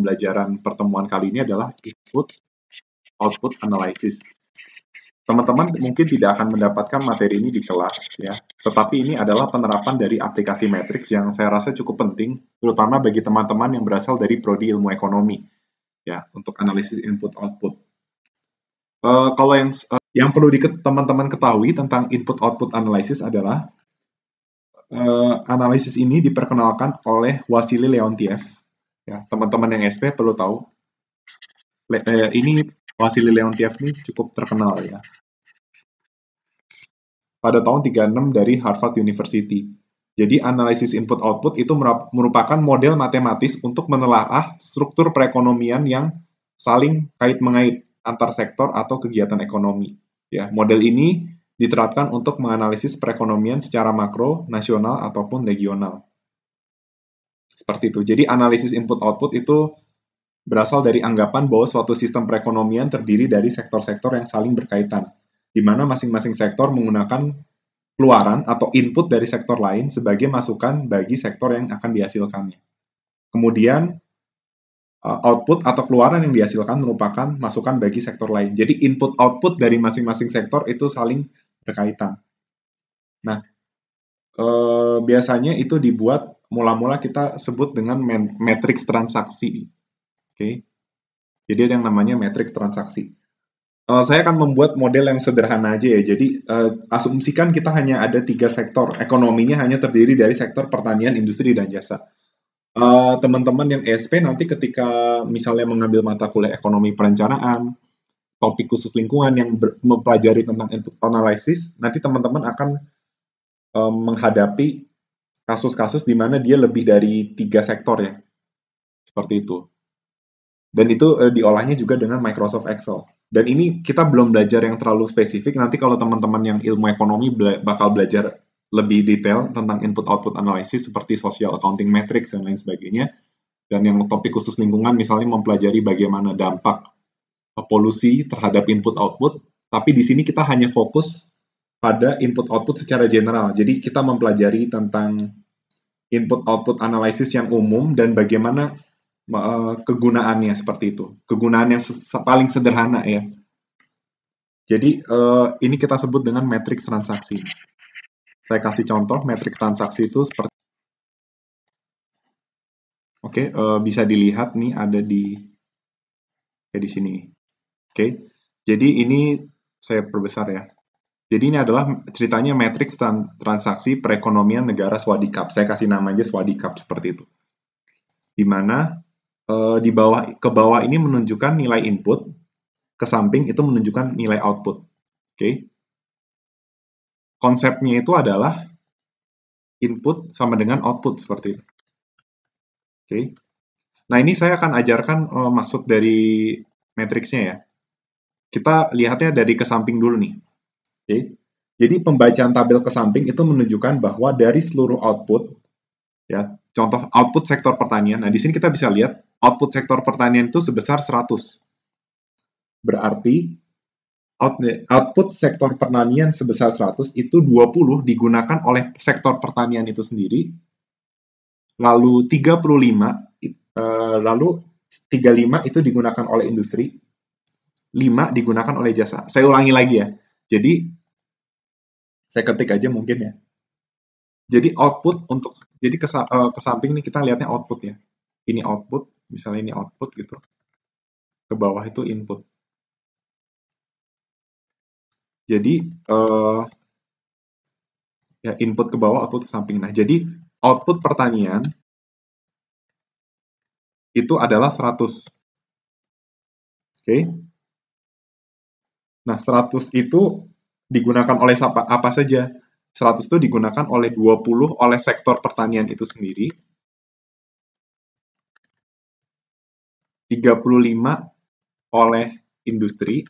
pembelajaran pertemuan kali ini adalah input output analysis. Teman-teman mungkin tidak akan mendapatkan materi ini di kelas ya, tetapi ini adalah penerapan dari aplikasi matrix yang saya rasa cukup penting, terutama bagi teman-teman yang berasal dari prodi ilmu ekonomi ya untuk analisis input output. Uh, kalau yang uh, yang perlu teman-teman ketahui tentang input output analysis adalah uh, analisis ini diperkenalkan oleh Wasili Leontiev Ya, teman-teman yang SP perlu tahu. Le, eh, ini Wasili Leontief ini cukup terkenal ya. Pada tahun 36 dari Harvard University. Jadi analisis input output itu merupakan model matematis untuk menelaah struktur perekonomian yang saling kait mengait antar sektor atau kegiatan ekonomi. Ya, model ini diterapkan untuk menganalisis perekonomian secara makro, nasional ataupun regional. Seperti itu. Jadi analisis input output itu berasal dari anggapan bahwa suatu sistem perekonomian terdiri dari sektor-sektor yang saling berkaitan, di mana masing-masing sektor menggunakan keluaran atau input dari sektor lain sebagai masukan bagi sektor yang akan dihasilkannya. Kemudian eh, output atau keluaran yang dihasilkan merupakan masukan bagi sektor lain. Jadi input output dari masing-masing sektor itu saling berkaitan. Nah, eh, biasanya itu dibuat mula-mula kita sebut dengan matriks transaksi. Oke. Okay. Jadi ada yang namanya matriks transaksi. Uh, saya akan membuat model yang sederhana aja ya. Jadi uh, asumsikan kita hanya ada tiga sektor, ekonominya hanya terdiri dari sektor pertanian, industri, dan jasa. Eh, teman-teman uh, yang ESP nanti ketika misalnya mengambil mata kuliah ekonomi perencanaan, topik khusus lingkungan yang mempelajari tentang input analysis, nanti teman-teman akan um, menghadapi kasus-kasus di mana dia lebih dari tiga sektor ya. Seperti itu. Dan itu e, diolahnya juga dengan Microsoft Excel. Dan ini kita belum belajar yang terlalu spesifik. Nanti kalau teman-teman yang ilmu ekonomi bela bakal belajar lebih detail tentang input-output analysis seperti social accounting metrics dan lain sebagainya. Dan yang topik khusus lingkungan misalnya mempelajari bagaimana dampak eh, polusi terhadap input-output. Tapi di sini kita hanya fokus pada input-output secara general. Jadi kita mempelajari tentang input-output analisis yang umum dan bagaimana uh, kegunaannya seperti itu. Kegunaan yang se paling sederhana ya. Jadi uh, ini kita sebut dengan matriks transaksi. Saya kasih contoh matriks transaksi itu seperti Oke, okay, uh, eh, bisa dilihat nih ada di ya di sini. Oke. Okay. Jadi ini saya perbesar ya. Jadi ini adalah ceritanya matriks transaksi perekonomian negara Swadikap. Saya kasih nama aja Swadikap seperti itu. Di mana e, di bawah ke bawah ini menunjukkan nilai input, ke samping itu menunjukkan nilai output. Oke. Okay. Konsepnya itu adalah input sama dengan output seperti itu. Oke. Okay. Nah, ini saya akan ajarkan e, eh, maksud dari matriksnya ya. Kita lihatnya dari ke samping dulu nih Oke. Jadi pembacaan tabel ke samping itu menunjukkan bahwa dari seluruh output ya, contoh output sektor pertanian. Nah, di sini kita bisa lihat output sektor pertanian itu sebesar 100. Berarti output sektor pertanian sebesar 100 itu 20 digunakan oleh sektor pertanian itu sendiri. Lalu 35 e, lalu 35 itu digunakan oleh industri. 5 digunakan oleh jasa. Saya ulangi lagi ya. Jadi saya ketik aja mungkin ya. Jadi output untuk jadi eh, ke, uh, samping ini kita lihatnya output ya. Ini output, misalnya ini output gitu. Ke bawah itu input. Jadi uh, ya input ke bawah, output ke samping. Nah, jadi output pertanian itu adalah 100. Oke. Okay. Nah, 100 itu digunakan oleh apa, apa saja. 100 itu digunakan oleh 20 oleh sektor pertanian itu sendiri. 35 oleh industri,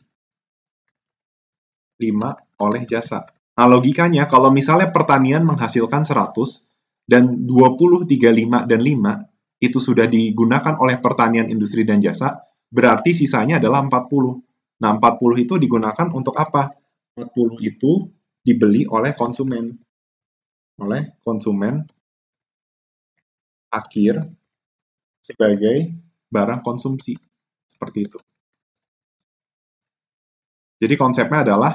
5 oleh jasa. Nah, logikanya kalau misalnya pertanian menghasilkan 100 dan 20, 35, dan 5 itu sudah digunakan oleh pertanian, industri, dan jasa, berarti sisanya adalah 40. Nah, 40 itu digunakan untuk apa? 40 itu dibeli oleh konsumen. Oleh konsumen akhir sebagai barang konsumsi. Seperti itu. Jadi konsepnya adalah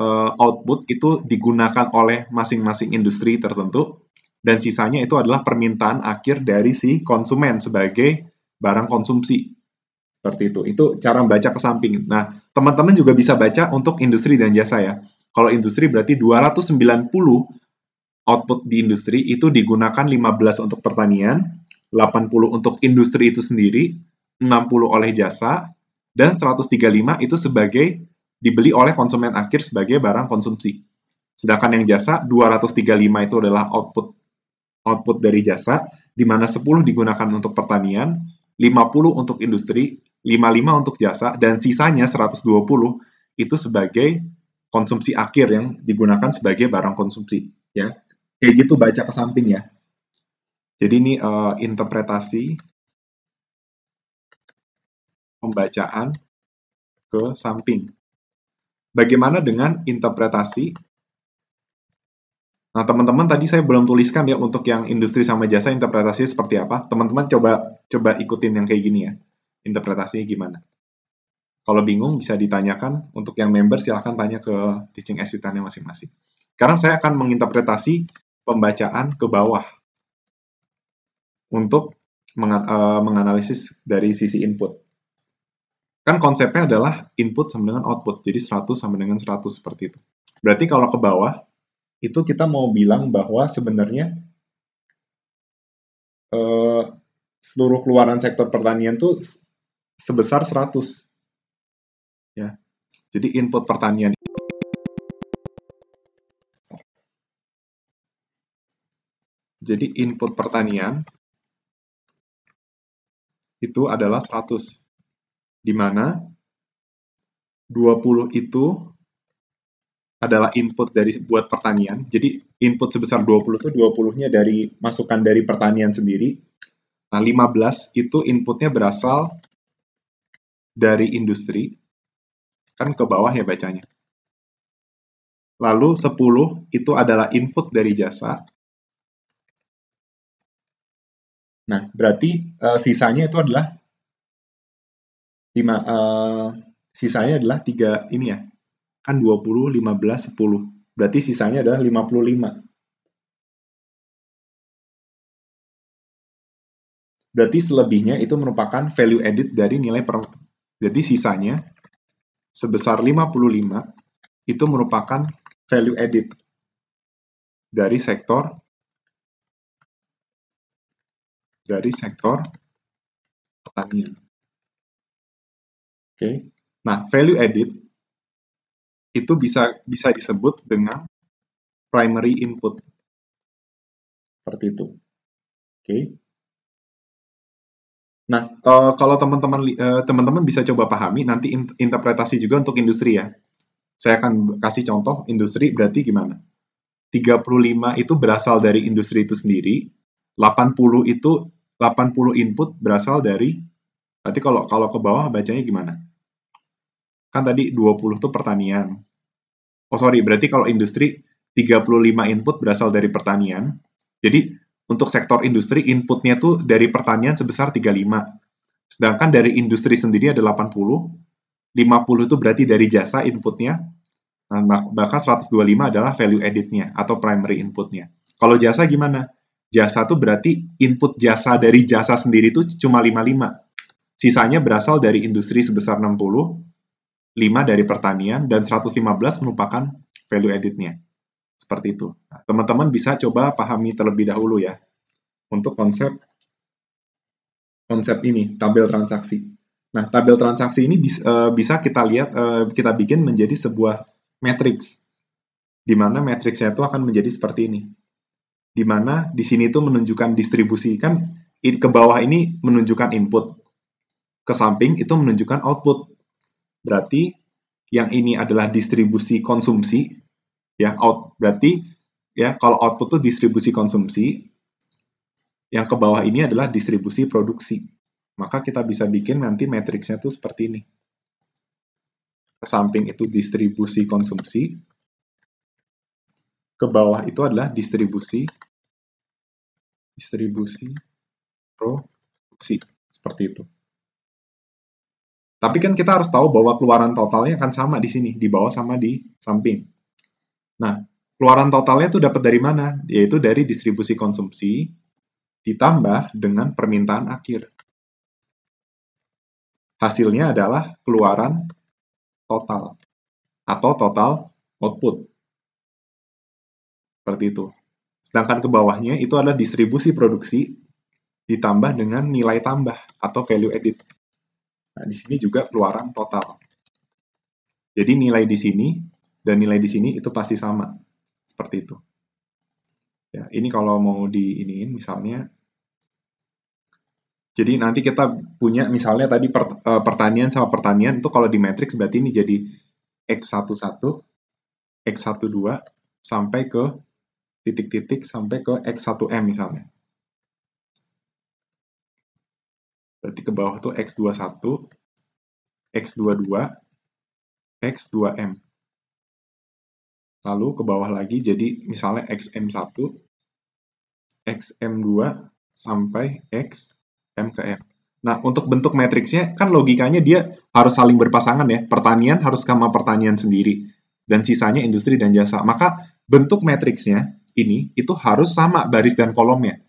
eh, output itu digunakan oleh masing-masing industri tertentu dan sisanya itu adalah permintaan akhir dari si konsumen sebagai barang konsumsi. Seperti itu. Itu cara membaca ke samping. Nah, teman-teman juga bisa baca untuk industri dan jasa ya. Kalau industri berarti 290 output di industri itu digunakan 15 untuk pertanian, 80 untuk industri itu sendiri, 60 oleh jasa, dan 135 itu sebagai dibeli oleh konsumen akhir sebagai barang konsumsi. Sedangkan yang jasa 235 itu adalah output output dari jasa, di mana 10 digunakan untuk pertanian, 50 untuk industri, 55 untuk jasa, dan sisanya 120 itu sebagai konsumsi akhir yang digunakan sebagai barang konsumsi. Ya, kayak gitu baca ke samping ya. Jadi ini uh, interpretasi pembacaan ke samping. Bagaimana dengan interpretasi? Nah, teman-teman tadi saya belum tuliskan ya untuk yang industri sama jasa interpretasi seperti apa. Teman-teman coba coba ikutin yang kayak gini ya interpretasinya gimana. Kalau bingung bisa ditanyakan, untuk yang member silahkan tanya ke teaching assistantnya masing-masing. Sekarang saya akan menginterpretasi pembacaan ke bawah untuk eh, menganalisis dari sisi input. Kan konsepnya adalah input sama dengan output, jadi 100 sama dengan 100 seperti itu. Berarti kalau ke bawah, itu kita mau bilang bahwa sebenarnya uh, seluruh keluaran sektor pertanian itu sebesar 100. Ya. Jadi input pertanian Jadi input pertanian itu adalah 100. Di mana 20 itu adalah input dari buat pertanian. Jadi input sebesar 20 itu 20-nya dari masukan dari pertanian sendiri. Nah, 15 itu inputnya berasal dari industri, kan ke bawah ya bacanya. Lalu 10 itu adalah input dari jasa. Nah, berarti uh, sisanya itu adalah lima uh, sisanya adalah tiga ini ya. Kan 20, 15, 10. Berarti sisanya adalah 55. Berarti selebihnya itu merupakan value added dari nilai per jadi sisanya sebesar 55 itu merupakan value added dari sektor dari sektor pertanian. Oke. Nah, value added itu bisa bisa disebut dengan primary input. Seperti itu. Oke. Okay. Nah, uh, kalau teman-teman uh, teman-teman bisa coba pahami nanti in interpretasi juga untuk industri ya. Saya akan kasih contoh industri berarti gimana? 35 itu berasal dari industri itu sendiri, 80 itu 80 input berasal dari berarti kalau kalau ke bawah bacanya gimana? Kan tadi 20 itu pertanian. Oh sorry, berarti kalau industri 35 input berasal dari pertanian. Jadi untuk sektor industri, inputnya tuh dari pertanian sebesar 35. Sedangkan dari industri sendiri ada 80. 50 itu berarti dari jasa inputnya, Nah, bahkan 125 adalah value editnya atau primary inputnya. Kalau jasa gimana? Jasa tuh berarti input jasa dari jasa sendiri itu cuma 55. Sisanya berasal dari industri sebesar 60, 5 dari pertanian, dan 115 merupakan value editnya. Seperti itu. Nah, teman-teman nah, bisa coba pahami terlebih dahulu ya untuk konsep konsep ini, tabel transaksi. Nah, tabel transaksi ini bisa, uh, eh, bisa kita lihat uh, kita bikin menjadi sebuah matriks di mana matriksnya itu akan menjadi seperti ini. Di mana di sini itu menunjukkan distribusi kan ke bawah ini menunjukkan input. Ke samping itu menunjukkan output. Berarti yang ini adalah distribusi konsumsi, ya out berarti ya kalau output itu distribusi konsumsi yang ke bawah ini adalah distribusi produksi maka kita bisa bikin nanti matriksnya tuh seperti ini ke samping itu distribusi konsumsi ke bawah itu adalah distribusi distribusi produksi seperti itu tapi kan kita harus tahu bahwa keluaran totalnya akan sama di sini, di bawah sama di samping. Nah, keluaran totalnya itu dapat dari mana? Yaitu dari distribusi konsumsi ditambah dengan permintaan akhir. Hasilnya adalah keluaran total atau total output. Seperti itu. Sedangkan ke bawahnya itu adalah distribusi produksi ditambah dengan nilai tambah atau value added. Nah, di sini juga keluaran total. Jadi nilai di sini dan nilai di sini itu pasti sama. Seperti itu. Ya, ini kalau mau di ini misalnya jadi nanti kita punya misalnya tadi per, e, pertanian sama pertanian itu kalau di matriks berarti ini jadi X11, X12 sampai ke titik-titik sampai ke X1M misalnya. Berarti ke bawah tuh X21, X22, X2M lalu ke bawah lagi jadi misalnya XM1, XM2, sampai XM ke M. Nah, untuk bentuk matriksnya, kan logikanya dia harus saling berpasangan ya. Pertanian harus sama pertanian sendiri. Dan sisanya industri dan jasa. Maka bentuk matriksnya ini itu harus sama baris dan kolomnya.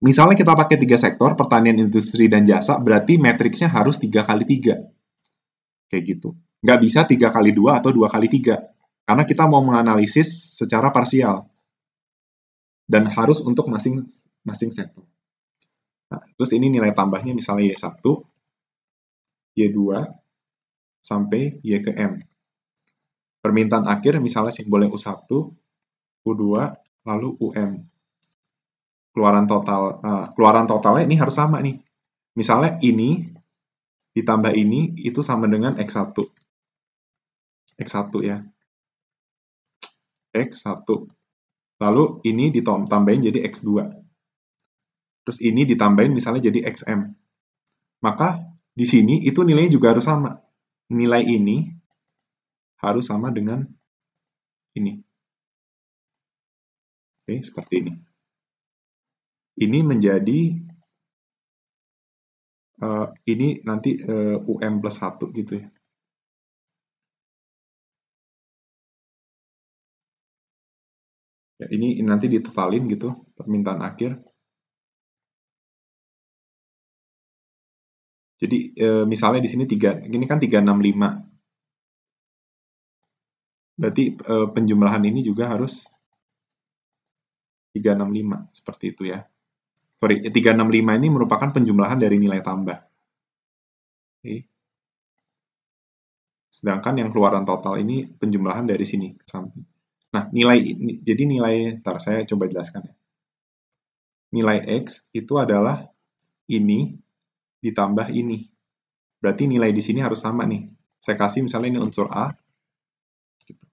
Misalnya kita pakai tiga sektor, pertanian, industri, dan jasa, berarti matriksnya harus tiga kali tiga. Kayak gitu. Nggak bisa tiga kali dua atau dua kali tiga. Karena kita mau menganalisis secara parsial dan harus untuk masing masing sektor. Nah, terus ini nilai tambahnya misalnya Y1, Y2, sampai Y ke M. Permintaan akhir misalnya simbolnya U1, U2, lalu UM. Keluaran total uh, keluaran totalnya ini harus sama nih. Misalnya ini ditambah ini itu sama dengan X1. X1 ya. X1. Lalu ini ditambahin jadi X2. Terus ini ditambahin misalnya jadi XM. Maka di sini itu nilainya juga harus sama. Nilai ini harus sama dengan ini. Oke, seperti ini. Ini menjadi uh, ini nanti uh, UM plus 1 gitu ya. ya, ini, nanti ditotalin gitu permintaan akhir jadi e, misalnya di sini tiga ini kan 365 berarti e, penjumlahan ini juga harus 365 seperti itu ya sorry 365 ya, ini merupakan penjumlahan dari nilai tambah Oke. sedangkan yang keluaran total ini penjumlahan dari sini ke samping Nah, nilai jadi nilai, ntar saya coba jelaskan ya. Nilai X itu adalah ini ditambah ini. Berarti nilai di sini harus sama nih. Saya kasih misalnya ini unsur A. Gitu.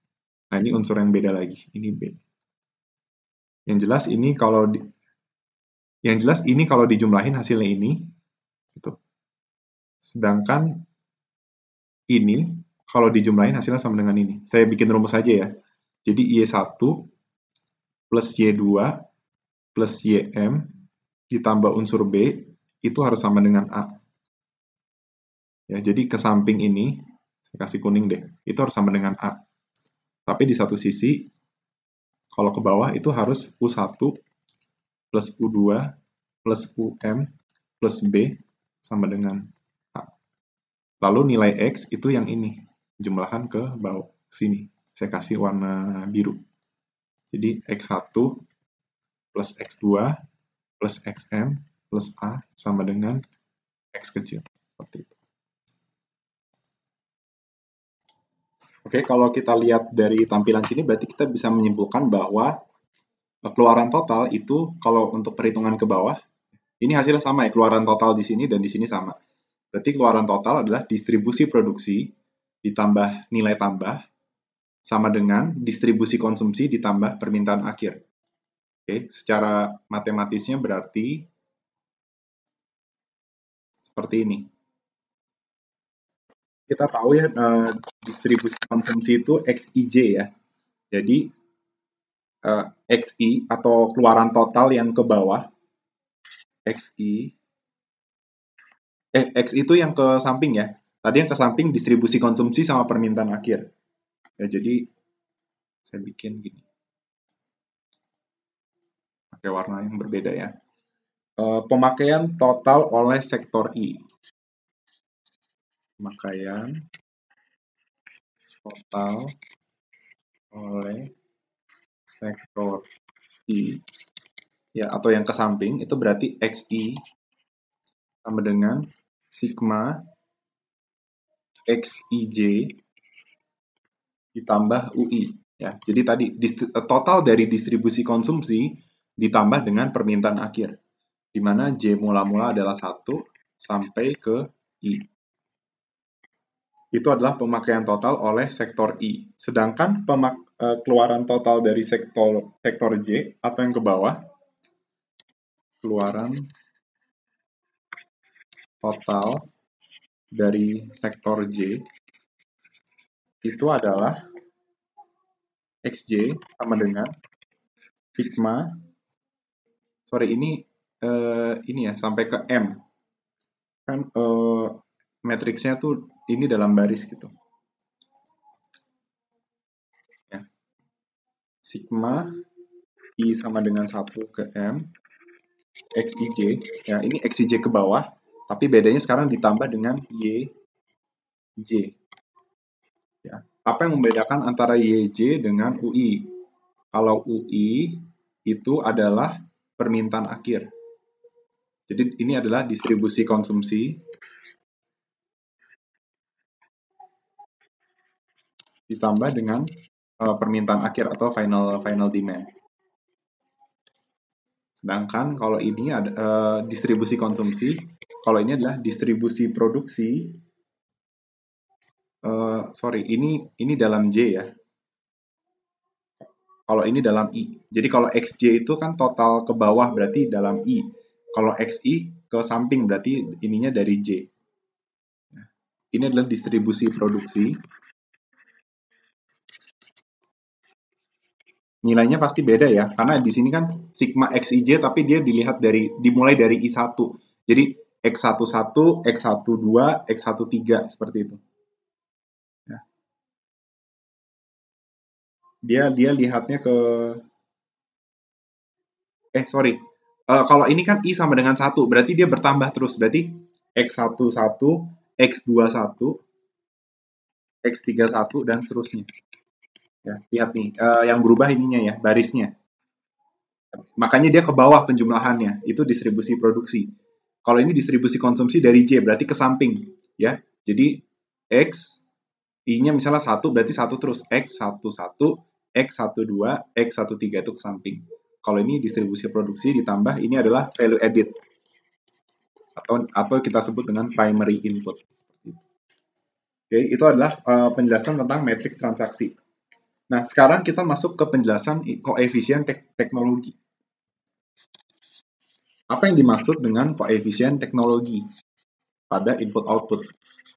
Nah, ini unsur yang beda lagi. Ini B. Yang jelas ini kalau di, yang jelas ini kalau dijumlahin hasilnya ini. Gitu. Sedangkan ini kalau dijumlahin hasilnya sama dengan ini. Saya bikin rumus aja ya jadi Y1 plus Y2 plus YM ditambah unsur B itu harus sama dengan A. Ya, jadi ke samping ini, saya kasih kuning deh, itu harus sama dengan A. Tapi di satu sisi, kalau ke bawah itu harus U1 plus U2 plus UM plus B sama dengan A. Lalu nilai X itu yang ini, jumlahan ke bawah, sini saya kasih warna biru. Jadi X1 plus X2 plus XM plus A sama dengan X kecil. Seperti itu. Oke, kalau kita lihat dari tampilan sini, berarti kita bisa menyimpulkan bahwa keluaran total itu kalau untuk perhitungan ke bawah, ini hasilnya sama ya, keluaran total di sini dan di sini sama. Berarti keluaran total adalah distribusi produksi ditambah nilai tambah sama dengan distribusi konsumsi ditambah permintaan akhir. Oke, secara matematisnya berarti seperti ini. Kita tahu ya eh, distribusi konsumsi itu XIJ ya. Jadi eh, XI atau keluaran total yang ke bawah XI eh, X itu yang ke samping ya. Tadi yang ke samping distribusi konsumsi sama permintaan akhir ya jadi saya bikin gini pakai warna yang berbeda ya e, pemakaian total oleh sektor I pemakaian total oleh sektor I ya atau yang ke samping itu berarti XI sama dengan sigma XIJ ditambah UI. Ya, jadi tadi total dari distribusi konsumsi ditambah dengan permintaan akhir, di mana J mula-mula adalah 1 sampai ke I. Itu adalah pemakaian total oleh sektor I. Sedangkan pemak e, keluaran total dari sektor sektor J atau yang ke bawah keluaran total dari sektor J itu adalah xj sama dengan sigma sorry ini uh, ini ya sampai ke m kan uh, eh, matriksnya tuh ini dalam baris gitu ya. sigma i sama dengan 1 ke m xij ya ini xij ke bawah tapi bedanya sekarang ditambah dengan yj apa yang membedakan antara YJ dengan UI? Kalau UI itu adalah permintaan akhir. Jadi ini adalah distribusi konsumsi. Ditambah dengan uh, permintaan akhir atau final final demand. Sedangkan kalau ini ada uh, distribusi konsumsi, kalau ini adalah distribusi produksi Eh, sorry, ini ini dalam J ya. Kalau ini dalam I. Jadi kalau XJ itu kan total ke bawah berarti dalam I. Kalau XI ke samping berarti ininya dari J. Ini adalah distribusi produksi. nilainya pasti beda ya karena di sini kan sigma xij tapi dia dilihat dari dimulai dari i1. Jadi x11, x12, x13 seperti itu. dia dia lihatnya ke eh sorry uh, kalau ini kan i sama dengan satu berarti dia bertambah terus berarti x satu x satu x satu dan seterusnya ya lihat nih uh, yang berubah ininya ya barisnya makanya dia ke bawah penjumlahannya itu distribusi produksi kalau ini distribusi konsumsi dari j berarti ke samping ya jadi x i-nya misalnya satu berarti satu terus x satu satu X12, X13 itu ke samping. Kalau ini distribusi produksi ditambah ini adalah value edit atau atau kita sebut dengan primary input. Oke, itu adalah uh, penjelasan tentang matriks transaksi. Nah, sekarang kita masuk ke penjelasan koefisien te teknologi. Apa yang dimaksud dengan koefisien teknologi pada input output?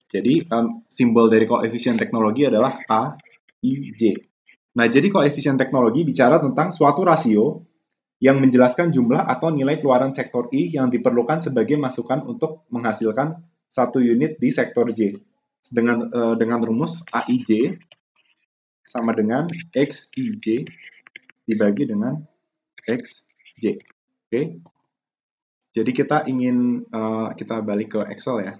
Jadi, um, simbol dari koefisien teknologi adalah A, I, J. Nah, jadi koefisien teknologi bicara tentang suatu rasio yang menjelaskan jumlah atau nilai keluaran sektor I yang diperlukan sebagai masukan untuk menghasilkan satu unit di sektor J. Dengan, uh, dengan rumus AIJ sama dengan XIJ dibagi dengan XJ. Oke. Okay. Jadi kita ingin uh, kita balik ke Excel ya.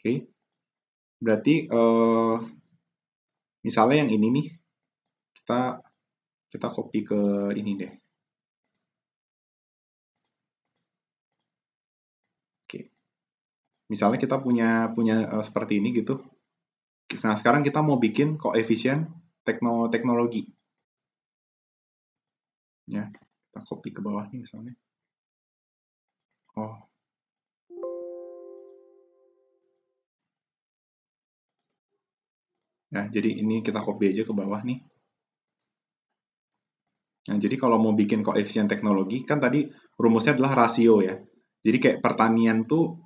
Oke. Okay berarti uh, misalnya yang ini nih kita kita copy ke ini deh oke misalnya kita punya punya uh, seperti ini gitu nah sekarang kita mau bikin koefisien tekno teknologi ya kita copy ke bawah nih misalnya oh Nah, jadi ini kita copy aja ke bawah nih. Nah, jadi kalau mau bikin koefisien teknologi, kan tadi rumusnya adalah rasio ya. Jadi kayak pertanian tuh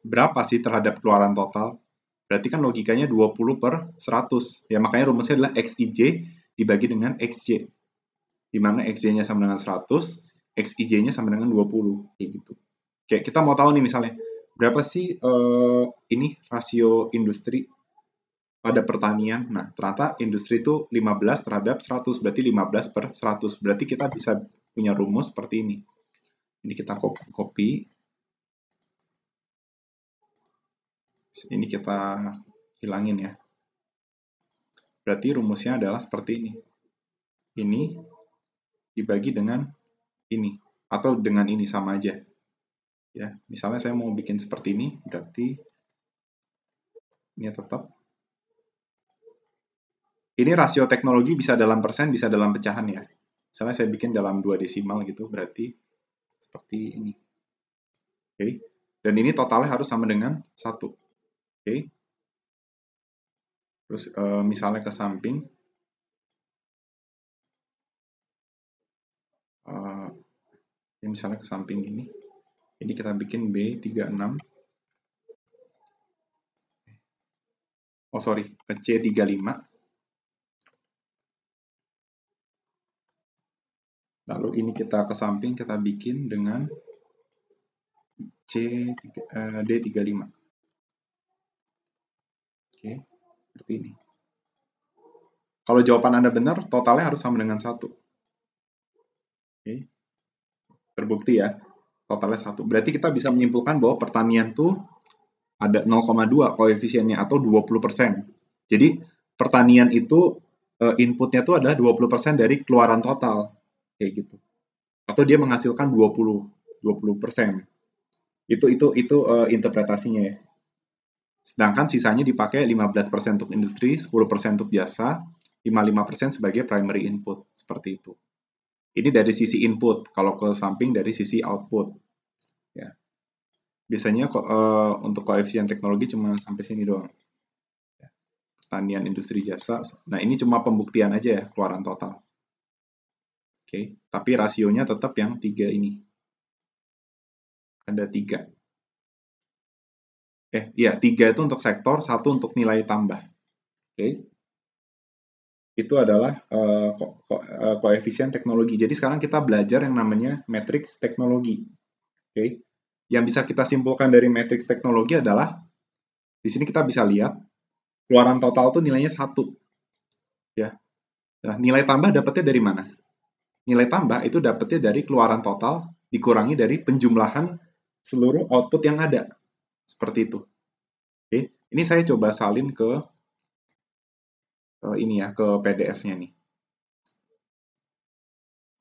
berapa sih terhadap keluaran total? Berarti kan logikanya 20 per 100. Ya, makanya rumusnya adalah XIJ dibagi dengan XJ. Dimana XJ-nya sama dengan 100, XIJ-nya sama dengan 20. Kayak gitu. Kayak kita mau tahu nih misalnya, berapa sih uh, ini rasio industri pada pertanian. Nah, ternyata industri itu 15 terhadap 100, berarti 15 per 100. Berarti kita bisa punya rumus seperti ini. Ini kita copy. Ini kita hilangin ya. Berarti rumusnya adalah seperti ini. Ini dibagi dengan ini. Atau dengan ini, sama aja. Ya, misalnya saya mau bikin seperti ini, berarti ini tetap ini rasio teknologi bisa dalam persen, bisa dalam pecahan ya. Misalnya saya bikin dalam dua desimal gitu, berarti seperti ini. Oke. Okay. Dan ini totalnya harus sama dengan satu. Oke. Okay. Terus uh, misalnya ke samping. Uh, ya misalnya ke samping ini. Ini kita bikin B36. Oh sorry, C35. Lalu ini kita ke samping, kita bikin dengan C, eh, D35. Oke, seperti ini. Kalau jawaban Anda benar, totalnya harus sama dengan 1. Oke, terbukti ya, totalnya 1. Berarti kita bisa menyimpulkan bahwa pertanian itu ada 0,2 koefisiennya atau 20%. Jadi, pertanian itu eh, inputnya itu adalah 20% dari keluaran total kayak gitu atau dia menghasilkan 20 20 persen itu itu itu uh, interpretasinya ya sedangkan sisanya dipakai 15 persen untuk industri 10 persen untuk jasa 55 persen sebagai primary input seperti itu ini dari sisi input kalau ke samping dari sisi output ya biasanya uh, untuk koefisien teknologi cuma sampai sini doang ya. pertanian industri jasa nah ini cuma pembuktian aja ya keluaran total Oke, tapi rasionya tetap yang tiga ini. Ada tiga. Eh, ya tiga itu untuk sektor, satu untuk nilai tambah. Oke. Itu adalah uh, ko ko uh, koefisien teknologi. Jadi sekarang kita belajar yang namanya matriks teknologi. Oke. Yang bisa kita simpulkan dari matriks teknologi adalah di sini kita bisa lihat keluaran total tuh nilainya satu. Ya. Nah, nilai tambah dapatnya dari mana? nilai tambah itu dapetnya dari keluaran total dikurangi dari penjumlahan seluruh output yang ada. Seperti itu. Oke, ini saya coba salin ke, ke eh, ini ya, ke PDF-nya nih.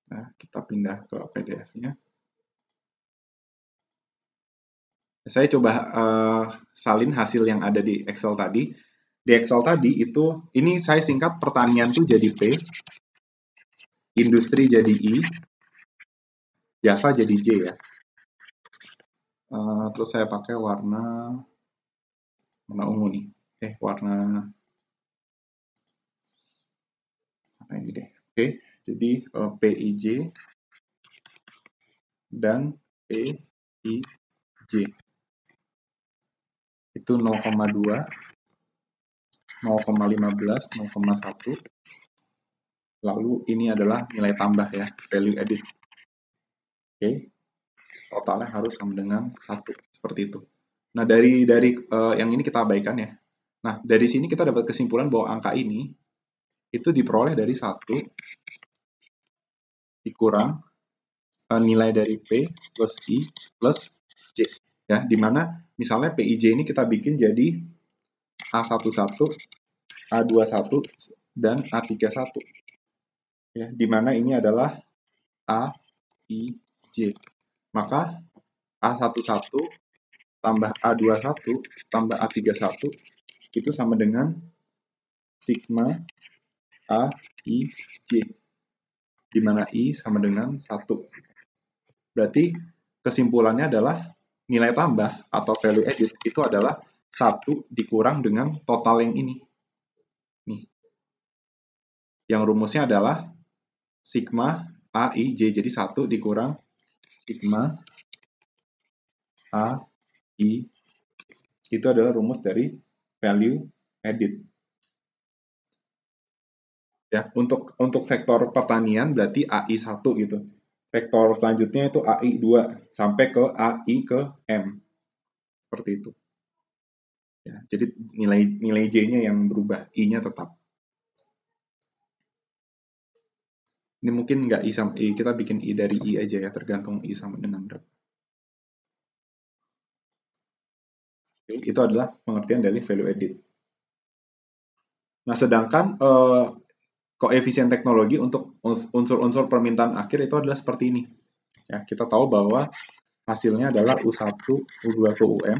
Nah, kita pindah ke PDF-nya. Saya coba uh, salin hasil yang ada di Excel tadi. Di Excel tadi itu, ini saya singkat pertanian tuh jadi P, industri jadi I, jasa jadi J ya. Uh, terus saya pakai warna warna ungu nih, eh warna apa ini deh. Oke, okay. jadi uh, eh, PIJ dan PIJ itu 0,2, 0,15, 0,1 Lalu ini adalah nilai tambah ya, value edit Oke. Okay. Totalnya harus sama dengan satu seperti itu. Nah, dari dari uh, yang ini kita abaikan ya. Nah, dari sini kita dapat kesimpulan bahwa angka ini itu diperoleh dari satu dikurang uh, nilai dari P plus I plus J. Ya, dimana misalnya PIJ ini kita bikin jadi A11, A21, dan A31 ya, di mana ini adalah A, I, J. Maka A11 tambah A21 tambah A31 itu sama dengan sigma A, I, J. Di mana I sama dengan 1. Berarti kesimpulannya adalah nilai tambah atau value added itu adalah 1 dikurang dengan total yang ini. Nih. Yang rumusnya adalah sigma A, I, J. Jadi satu dikurang sigma A, I. Itu adalah rumus dari value edit. Ya, untuk untuk sektor pertanian berarti ai satu gitu. Sektor selanjutnya itu ai dua sampai ke AI ke M. Seperti itu. Ya, jadi nilai nilai J-nya yang berubah, I-nya tetap. Ini mungkin nggak I sama I, kita bikin I dari I aja ya, tergantung I sama dengan berapa. Itu adalah pengertian dari value edit. Nah, sedangkan eh, koefisien teknologi untuk unsur-unsur permintaan akhir itu adalah seperti ini. Ya, kita tahu bahwa hasilnya adalah U1, U2 ke UM.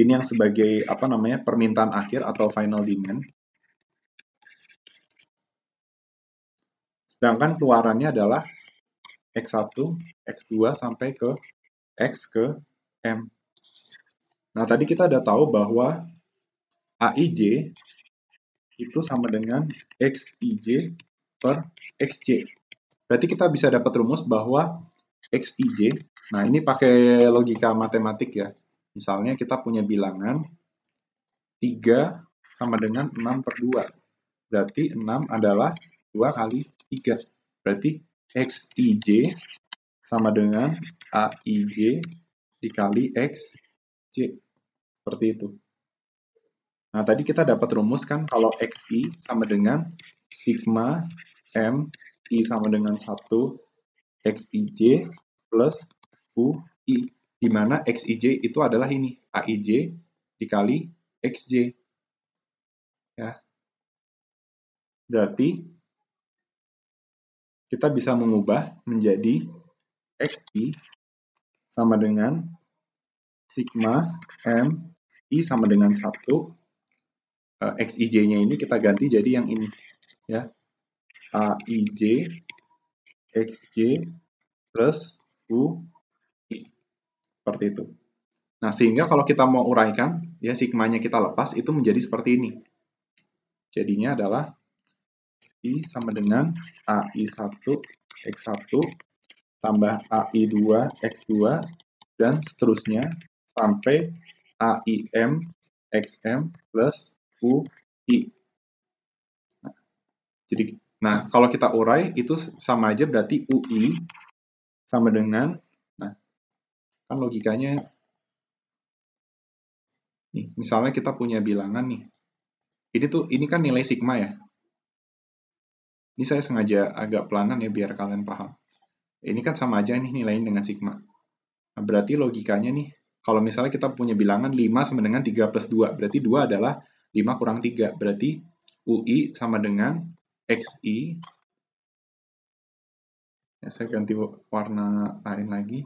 Ini yang sebagai apa namanya permintaan akhir atau final demand. Sedangkan keluarannya adalah X1, X2 sampai ke X ke M. Nah, tadi kita udah tahu bahwa AIJ itu sama dengan XIJ per XJ. Berarti kita bisa dapat rumus bahwa XIJ, nah ini pakai logika matematik ya. Misalnya kita punya bilangan 3 sama dengan 6 per 2. Berarti 6 adalah 2 kali 3. Berarti XIJ sama dengan AIJ dikali XJ. Seperti itu. Nah, tadi kita dapat rumus kan kalau XI sama dengan sigma M I sama dengan 1 XIJ plus u i, Di mana XIJ itu adalah ini, AIJ dikali XJ. Ya. Berarti kita bisa mengubah menjadi XI sama dengan sigma M I sama dengan 1. Uh, eh, XIJ-nya ini kita ganti jadi yang ini. ya x j plus U I. Seperti itu. Nah, sehingga kalau kita mau uraikan, ya sigmanya kita lepas, itu menjadi seperti ini. Jadinya adalah I sama dengan AI1 X1 tambah AI2 X2 dan seterusnya sampai AIM XM plus UI. Nah, jadi, nah kalau kita urai itu sama aja berarti UI sama dengan, nah kan logikanya, nih misalnya kita punya bilangan nih, ini tuh ini kan nilai sigma ya, ini saya sengaja agak pelanan ya biar kalian paham. Ini kan sama aja nih nilainya dengan sigma. Nah, berarti logikanya nih, kalau misalnya kita punya bilangan 5 sama dengan 3 plus 2, berarti 2 adalah 5 kurang 3. Berarti UI sama dengan XI. Ya, saya ganti warna lain lagi.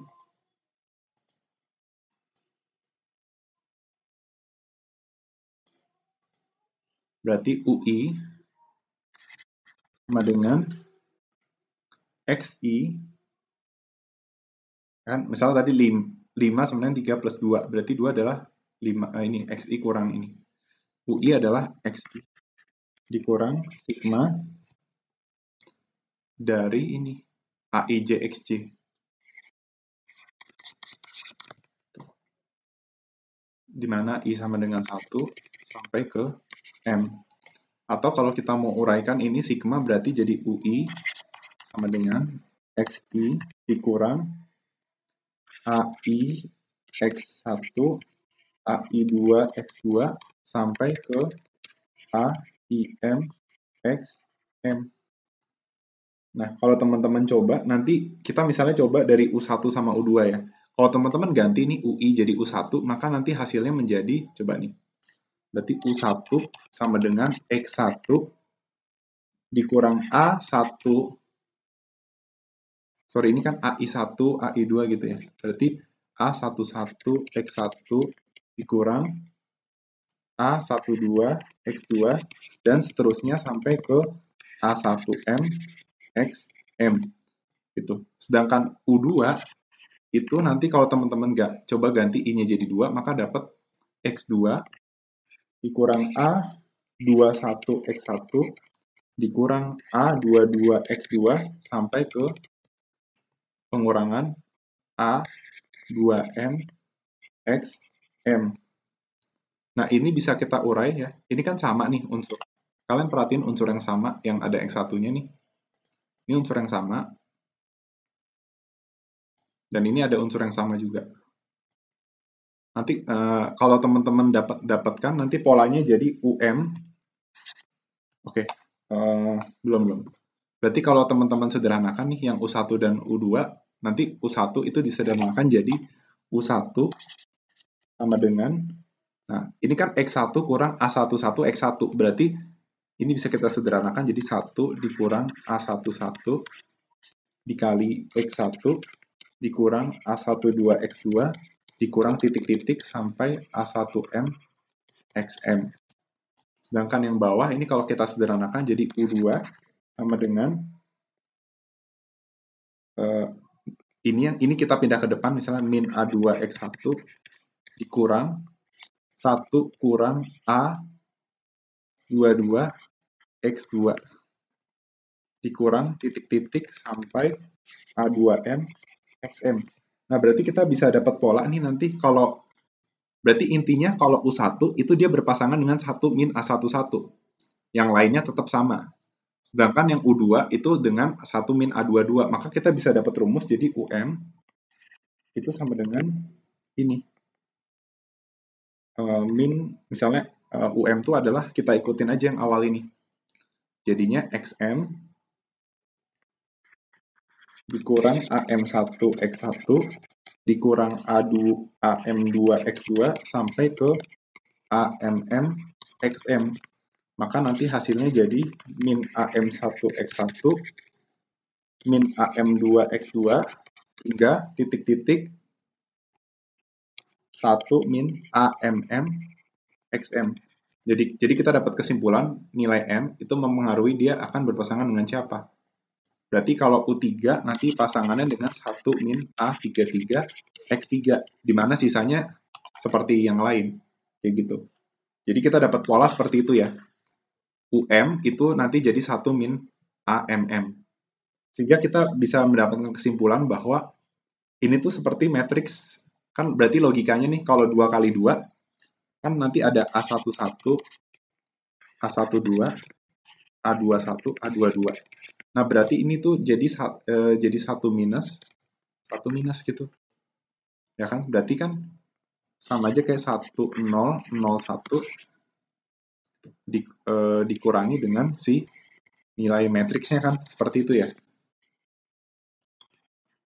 Berarti UI sama dengan XI kan misalnya tadi 5, 5 sama dengan 3 plus 2 berarti 2 adalah 5 nah eh, ini XI kurang ini UI adalah XI dikurang sigma dari ini AIJ e, AIJXJ dimana I sama dengan 1 sampai ke M atau kalau kita mau uraikan ini sigma berarti jadi UI sama dengan XI dikurang AI X1, AI2, X2 sampai ke AIM XM. Nah, kalau teman-teman coba, nanti kita misalnya coba dari U1 sama U2 ya. Kalau teman-teman ganti nih UI jadi U1, maka nanti hasilnya menjadi, coba nih, Berarti U1 sama dengan X1 dikurang A1. Sorry, ini kan AI1, AI2 gitu ya. Berarti A11, X1 dikurang A12, X2, dan seterusnya sampai ke A1M, XM. Gitu. Sedangkan U2 itu nanti kalau teman-teman nggak coba ganti I-nya jadi 2, maka dapat X2 dikurang A 21X1 dikurang A22X2 sampai ke pengurangan A2M X M. Nah, ini bisa kita urai ya. Ini kan sama nih unsur. Kalian perhatiin unsur yang sama yang ada X1-nya nih. Ini unsur yang sama. Dan ini ada unsur yang sama juga nanti uh, kalau teman-teman dapat dapatkan nanti polanya jadi UM oke okay. uh, eh, belum belum berarti kalau teman-teman sederhanakan nih yang U1 dan U2 nanti U1 itu disederhanakan jadi U1 sama dengan nah ini kan X1 kurang A11 X1 berarti ini bisa kita sederhanakan jadi 1 dikurang A11 dikali X1 dikurang A12 X2 dikurang titik-titik sampai A1M XM. Sedangkan yang bawah ini kalau kita sederhanakan jadi U2 sama dengan uh, ini yang ini kita pindah ke depan misalnya min A2 X1 dikurang 1 kurang A22 X2 dikurang titik-titik sampai A2M XM. Nah, berarti kita bisa dapat pola nih nanti kalau berarti intinya kalau U1 itu dia berpasangan dengan 1 min A11. Yang lainnya tetap sama. Sedangkan yang U2 itu dengan 1 min A22. Maka kita bisa dapat rumus jadi UM itu sama dengan ini. Uh, min misalnya uh, UM itu adalah kita ikutin aja yang awal ini. Jadinya XM dikurang AM1 X1 dikurang A2 AM2 X2 sampai ke AMM XM. Maka nanti hasilnya jadi min AM1 X1 min AM2 X2 hingga titik-titik 1 min AMM XM. Jadi, jadi kita dapat kesimpulan nilai M itu mempengaruhi dia akan berpasangan dengan siapa. Berarti kalau U3 nanti pasangannya dengan 1 min A33 X3, dimana sisanya seperti yang lain. Kayak gitu. Jadi kita dapat pola seperti itu ya. UM itu nanti jadi 1 min AMM. Sehingga kita bisa mendapatkan kesimpulan bahwa ini tuh seperti matriks, kan berarti logikanya nih kalau 2 kali 2, kan nanti ada A11, A12, A21, A22. Nah, berarti ini tuh jadi uh, jadi satu minus, satu minus gitu. Ya kan? Berarti kan sama aja kayak 1, 0, 0, 1 di, uh, dikurangi dengan si nilai matriksnya kan. Seperti itu ya.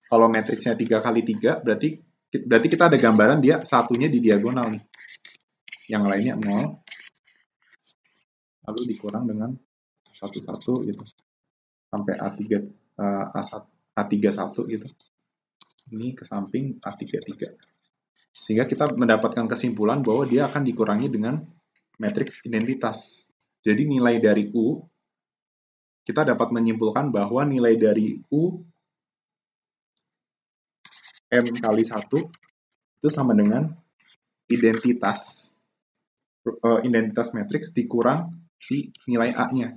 Kalau matriksnya 3 kali tiga berarti berarti kita ada gambaran dia satunya di diagonal nih. Yang lainnya 0, lalu dikurang dengan satu-satu gitu sampai A3 uh, A1, A31 gitu. Ini ke samping A33. Sehingga kita mendapatkan kesimpulan bahwa dia akan dikurangi dengan matriks identitas. Jadi nilai dari U kita dapat menyimpulkan bahwa nilai dari U M kali 1 itu sama dengan identitas eh, identitas matriks dikurang si nilai A-nya.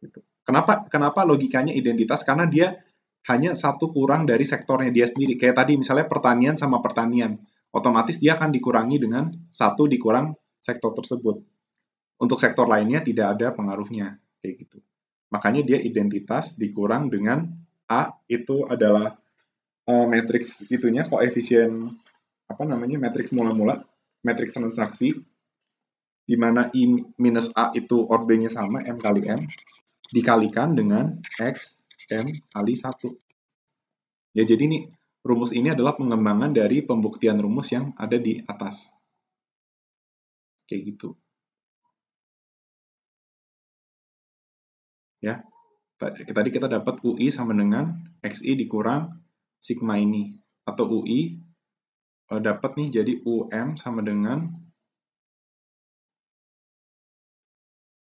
Gitu. Kenapa kenapa logikanya identitas? Karena dia hanya satu kurang dari sektornya dia sendiri. Kayak tadi misalnya pertanian sama pertanian, otomatis dia akan dikurangi dengan satu dikurang sektor tersebut. Untuk sektor lainnya tidak ada pengaruhnya kayak gitu. Makanya dia identitas dikurang dengan A itu adalah uh, eh, matriks itunya koefisien apa namanya matriks mula-mula, matriks transaksi di mana I minus A itu ordernya sama M kali M dikalikan dengan X M kali 1. Ya, jadi ini rumus ini adalah pengembangan dari pembuktian rumus yang ada di atas. Kayak gitu. Ya, tadi kita dapat UI sama dengan XI dikurang sigma ini. Atau UI eh, dapat nih jadi UM sama dengan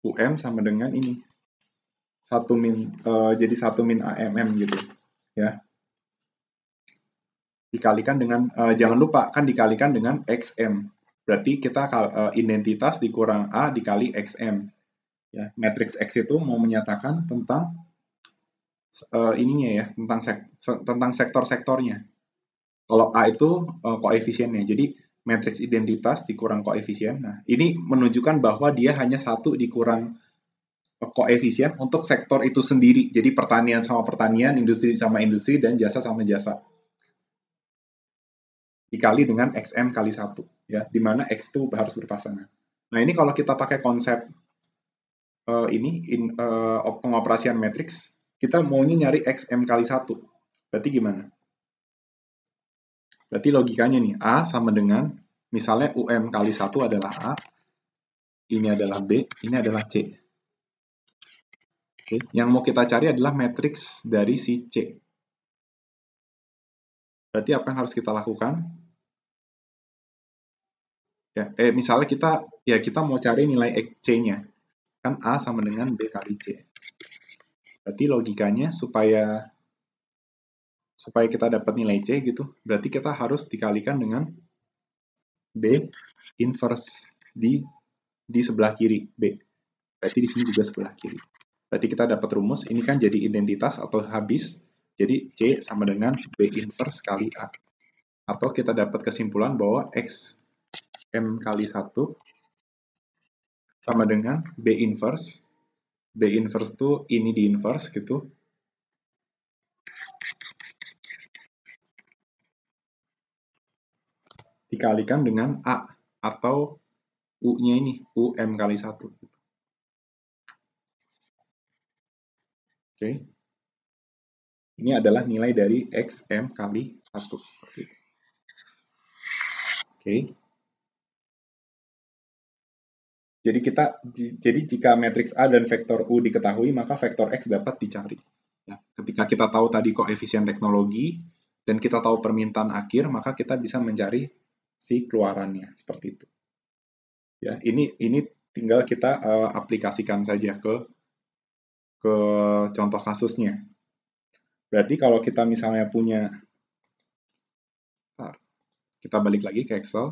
UM sama dengan ini, satu min uh, jadi satu min AMM gitu ya dikalikan dengan uh, jangan lupa kan dikalikan dengan XM berarti kita uh, identitas dikurang A dikali XM ya matriks X itu mau menyatakan tentang uh, ininya ya tentang sek tentang sektor-sektornya kalau A itu uh, koefisiennya jadi matrix identitas dikurang koefisien nah ini menunjukkan bahwa dia hanya satu dikurang koefisien untuk sektor itu sendiri. Jadi pertanian sama pertanian, industri sama industri, dan jasa sama jasa. Dikali dengan XM kali 1, ya, di mana X itu harus berpasangan. Nah, ini kalau kita pakai konsep uh, ini, in, uh, pengoperasian matrix, kita maunya nyari XM kali 1. Berarti gimana? Berarti logikanya nih, A sama dengan, misalnya UM kali 1 adalah A, ini adalah B, ini adalah C Okay. Yang mau kita cari adalah matriks dari si C. Berarti apa yang harus kita lakukan? Ya, eh, misalnya kita ya kita mau cari nilai C-nya. Kan A sama dengan B kali C. Berarti logikanya supaya supaya kita dapat nilai C gitu, berarti kita harus dikalikan dengan B inverse di di sebelah kiri B. Berarti di sini juga sebelah kiri. Berarti kita dapat rumus, ini kan jadi identitas atau habis. Jadi C sama dengan B inverse kali A. Atau kita dapat kesimpulan bahwa X M kali 1 sama dengan B inverse. B inverse tuh ini di inverse gitu. Dikalikan dengan A atau U-nya ini, U M kali 1. Gitu. Oke. Okay. Ini adalah nilai dari XM kali 1. Oke. Okay. Jadi kita jadi jika matriks A dan vektor U diketahui, maka vektor X dapat dicari. Ya, ketika kita tahu tadi koefisien teknologi dan kita tahu permintaan akhir, maka kita bisa mencari si keluarannya seperti itu. Ya, ini ini tinggal kita uh, aplikasikan saja ke ke contoh kasusnya. Berarti kalau kita misalnya punya, kita balik lagi ke Excel.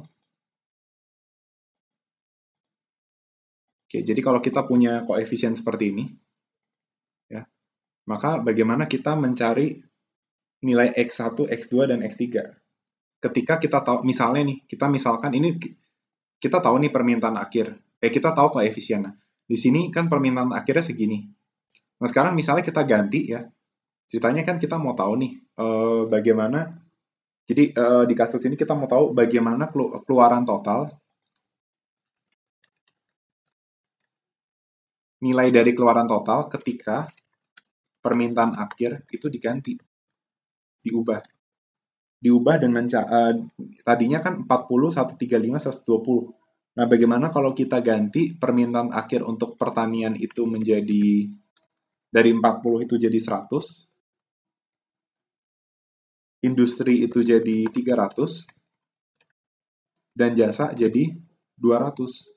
Oke, jadi kalau kita punya koefisien seperti ini, ya, maka bagaimana kita mencari nilai X1, X2, dan X3? Ketika kita tahu, misalnya nih, kita misalkan ini, kita tahu nih permintaan akhir, eh kita tahu koefisiennya. Di sini kan permintaan akhirnya segini, Nah sekarang misalnya kita ganti ya, ceritanya kan kita mau tahu nih uh, bagaimana, jadi uh, di kasus ini kita mau tahu bagaimana keluaran total, nilai dari keluaran total ketika permintaan akhir itu diganti, diubah. Diubah dengan uh, tadinya kan 40, 135, 120. Nah, bagaimana kalau kita ganti permintaan akhir untuk pertanian itu menjadi dari 40 itu jadi 100, industri itu jadi 300, dan jasa jadi 200.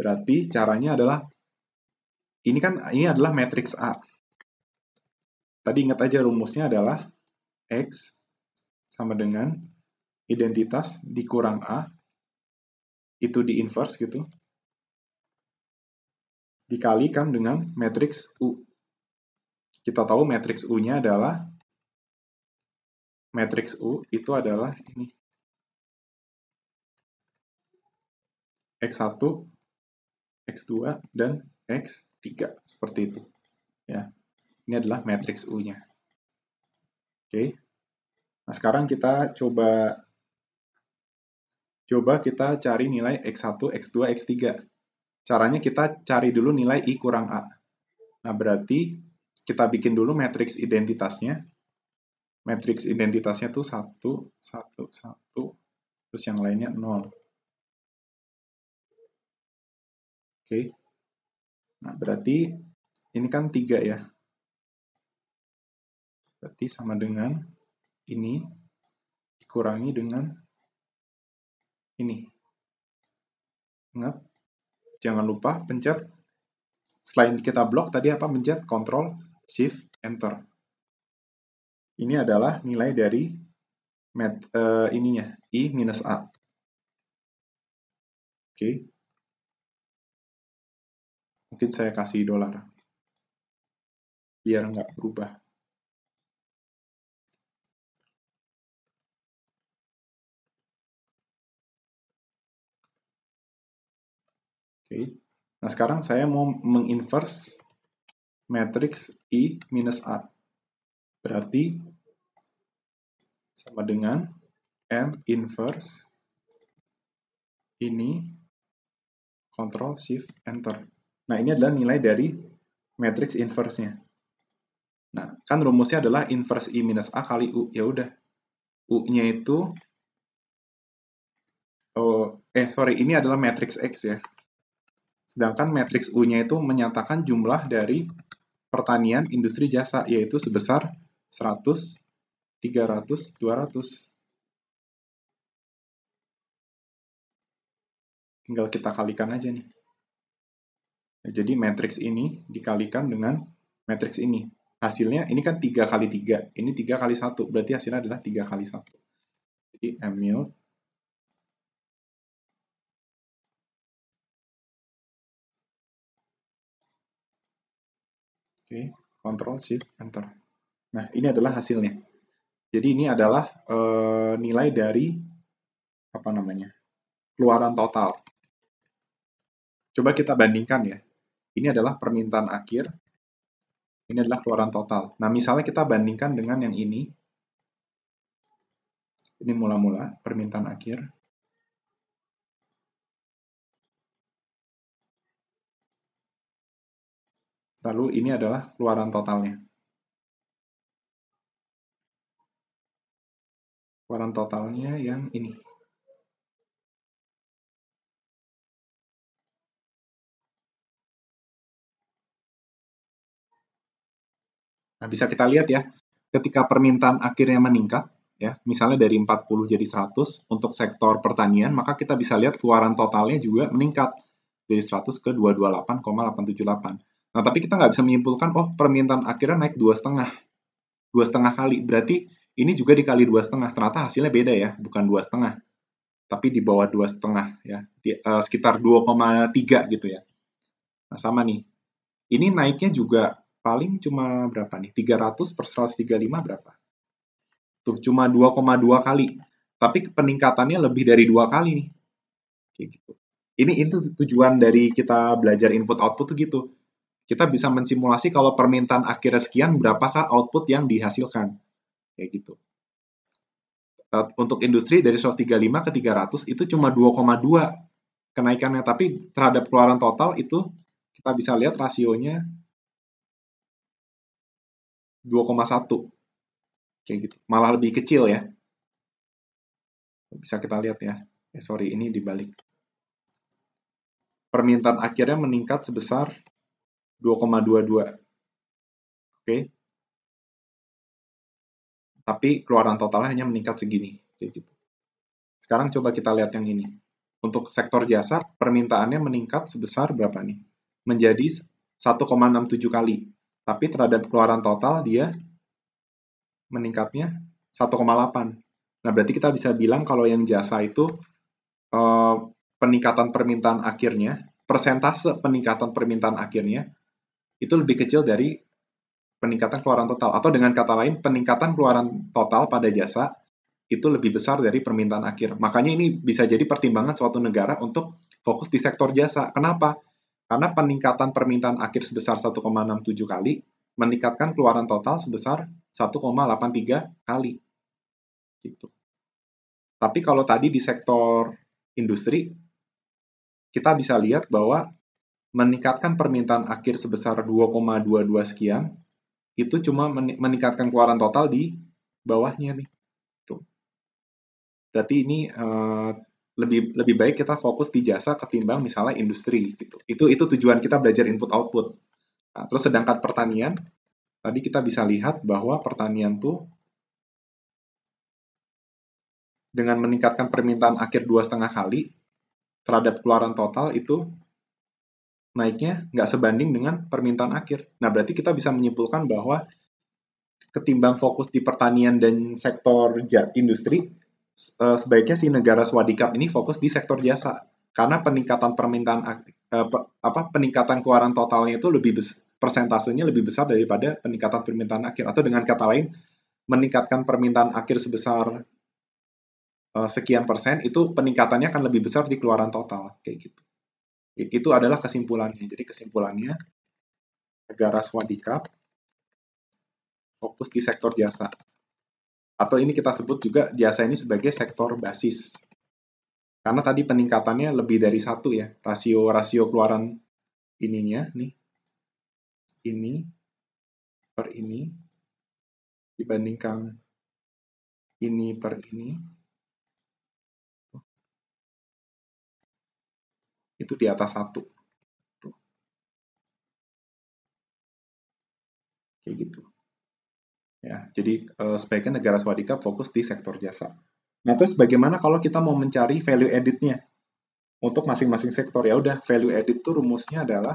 Berarti caranya adalah ini kan ini adalah matriks A. Tadi ingat aja rumusnya adalah X sama dengan identitas dikurang A itu di inverse gitu dikalikan dengan matriks U. Kita tahu matriks U-nya adalah matriks U itu adalah ini. X1, X2, dan X3. Seperti itu. Ya. Ini adalah matriks U-nya. Oke. Nah, sekarang kita coba coba kita cari nilai X1, X2, X3. Caranya kita cari dulu nilai I kurang A. Nah, berarti kita bikin dulu matriks identitasnya. Matriks identitasnya tuh 1, 1, 1, terus yang lainnya 0. Oke. Nah, berarti ini kan 3 ya. Berarti sama dengan ini dikurangi dengan ini. Ingat, Jangan lupa pencet selain kita blok tadi apa pencet control Shift Enter. Ini adalah nilai dari met, uh, ininya i minus a. Oke. Okay. Mungkin saya kasih dolar. Biar nggak berubah. Oke. Nah, sekarang saya mau menginverse matriks I minus A. Berarti sama dengan M inverse ini Ctrl Shift Enter. Nah, ini adalah nilai dari matriks inverse-nya. Nah, kan rumusnya adalah inverse I minus A kali U. Ya udah. U-nya itu oh, eh sorry, ini adalah matriks X ya. Sedangkan matriks U-nya itu menyatakan jumlah dari pertanian industri jasa, yaitu sebesar 100, 300, 200. Tinggal kita kalikan aja nih. Nah, jadi matriks ini dikalikan dengan matriks ini. Hasilnya ini kan 3 kali 3, ini 3 kali 1, berarti hasilnya adalah 3 kali 1. Jadi M mu Oke, Control Shift Enter. Nah, ini adalah hasilnya. Jadi ini adalah e, nilai dari apa namanya? keluaran total. Coba kita bandingkan ya. Ini adalah permintaan akhir. Ini adalah keluaran total. Nah, misalnya kita bandingkan dengan yang ini. Ini mula-mula permintaan akhir. Lalu ini adalah keluaran totalnya. Keluaran totalnya yang ini. Nah, bisa kita lihat ya, ketika permintaan akhirnya meningkat, ya misalnya dari 40 jadi 100 untuk sektor pertanian, maka kita bisa lihat keluaran totalnya juga meningkat dari 100 ke 228,878. Nah, tapi kita nggak bisa menyimpulkan, oh permintaan akhirnya naik dua setengah, dua setengah kali. Berarti ini juga dikali dua setengah. Ternyata hasilnya beda ya, bukan dua setengah, tapi di bawah dua setengah ya, di, uh, sekitar 2,3 gitu ya. Nah, sama nih. Ini naiknya juga paling cuma berapa nih? 300 per 135 berapa? Tuh, cuma 2,2 kali. Tapi peningkatannya lebih dari dua kali nih. Kayak gitu. Ini itu tujuan dari kita belajar input output tuh gitu kita bisa mensimulasi kalau permintaan akhirnya sekian, berapakah output yang dihasilkan. Kayak gitu. Eh, untuk industri dari 135 ke 300 itu cuma 2,2 kenaikannya, tapi terhadap keluaran total itu kita bisa lihat rasionya 2,1. Kayak gitu. Malah lebih kecil ya. Bisa kita lihat ya. Eh, sorry, ini dibalik. Permintaan akhirnya meningkat sebesar 2,22. Oke. Tapi keluaran totalnya hanya meningkat segini. Kayak gitu. Sekarang coba kita lihat yang ini. Untuk sektor jasa, permintaannya meningkat sebesar berapa nih? Menjadi 1,67 kali. Tapi terhadap keluaran total, dia meningkatnya 1,8. Nah, berarti kita bisa bilang kalau yang jasa itu eh, peningkatan permintaan akhirnya, persentase peningkatan permintaan akhirnya itu lebih kecil dari peningkatan keluaran total. Atau dengan kata lain, peningkatan keluaran total pada jasa itu lebih besar dari permintaan akhir. Makanya ini bisa jadi pertimbangan suatu negara untuk fokus di sektor jasa. Kenapa? Karena peningkatan permintaan akhir sebesar 1,67 kali meningkatkan keluaran total sebesar 1,83 kali. Gitu. Tapi kalau tadi di sektor industri, kita bisa lihat bahwa meningkatkan permintaan akhir sebesar 2,22 sekian, itu cuma meningkatkan keluaran total di bawahnya nih. Tuh. Berarti ini uh, lebih lebih baik kita fokus di jasa ketimbang misalnya industri gitu. Itu itu tujuan kita belajar input output. Nah, terus sedangkan pertanian tadi kita bisa lihat bahwa pertanian tuh dengan meningkatkan permintaan akhir dua setengah kali terhadap keluaran total itu naiknya nggak sebanding dengan permintaan akhir. Nah, berarti kita bisa menyimpulkan bahwa ketimbang fokus di pertanian dan sektor industri, e, sebaiknya si negara swadikap ini fokus di sektor jasa. Karena peningkatan permintaan e, apa peningkatan keluaran totalnya itu lebih persentasenya lebih besar daripada peningkatan permintaan akhir atau dengan kata lain meningkatkan permintaan akhir sebesar e, sekian persen itu peningkatannya akan lebih besar di keluaran total kayak gitu. Itu adalah kesimpulannya. Jadi kesimpulannya, negara swadikap fokus di sektor jasa. Atau ini kita sebut juga jasa ini sebagai sektor basis. Karena tadi peningkatannya lebih dari satu ya, rasio-rasio keluaran ininya, nih, ini per ini, dibandingkan ini per ini, itu di atas satu kayak gitu ya jadi eh, sebaiknya negara swadika fokus di sektor jasa nah terus bagaimana kalau kita mau mencari value editnya untuk masing-masing sektor ya udah value edit itu rumusnya adalah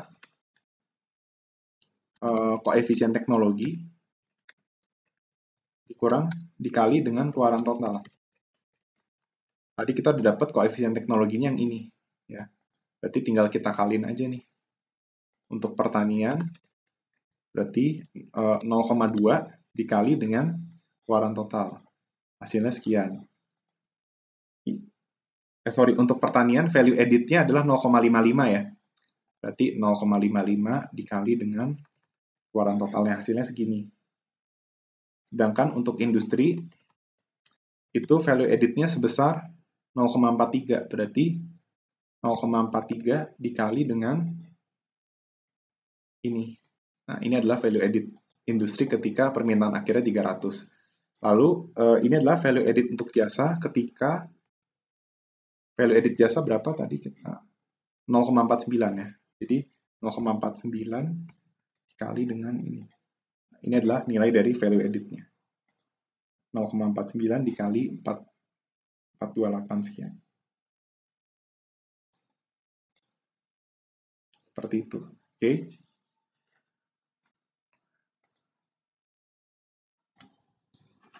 koefisien eh, koefisien teknologi dikurang dikali dengan keluaran total tadi kita udah dapat koefisien teknologinya yang ini ya Berarti tinggal kita kalin aja nih. Untuk pertanian, berarti 0,2 eh, dikali dengan keluaran total. Hasilnya sekian. Eh, sorry, untuk pertanian value editnya adalah 0,55 ya. Berarti 0,55 dikali dengan keluaran totalnya. Hasilnya segini. Sedangkan untuk industri, itu value editnya sebesar 0,43. Berarti 0,43 dikali dengan ini. Nah, ini adalah value edit industri ketika permintaan akhirnya 300. Lalu, eh, ini adalah value edit untuk jasa ketika value edit jasa berapa tadi? Nah, 0,49 ya. Jadi, 0,49 dikali dengan ini. Ini adalah nilai dari value editnya. 0,49 dikali 4, 428 sekian. Seperti itu. Oke. Okay?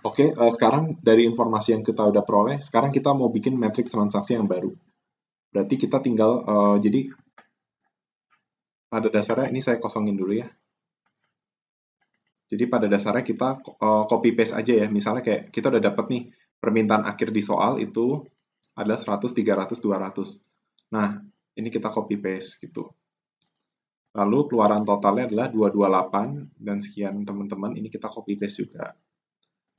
Oke, okay, uh, eh, sekarang dari informasi yang kita udah peroleh, sekarang kita mau bikin matriks transaksi yang baru. Berarti kita tinggal, uh, jadi pada dasarnya ini saya kosongin dulu ya. Jadi pada dasarnya kita eh, copy paste aja ya. Misalnya kayak kita udah dapat nih permintaan akhir di soal itu adalah 100, 300, 200. Nah, ini kita copy paste gitu. Lalu keluaran totalnya adalah 228 dan sekian teman-teman. Ini kita copy paste juga.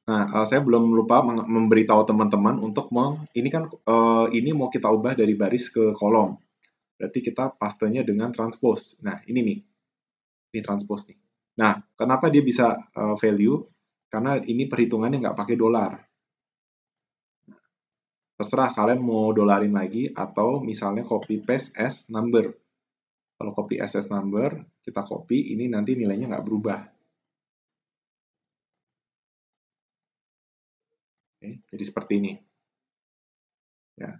Nah, eh, saya belum lupa memberitahu teman-teman untuk meng, ini kan eh, ini mau kita ubah dari baris ke kolom. Berarti kita pastenya dengan transpose. Nah, ini nih. Ini transpose nih. Nah, kenapa dia bisa eh, value? Karena ini perhitungannya nggak pakai dolar. Terserah kalian mau dolarin lagi atau misalnya copy paste as number. Kalau copy SS number, kita copy, ini nanti nilainya nggak berubah. Oke, jadi seperti ini. Ya.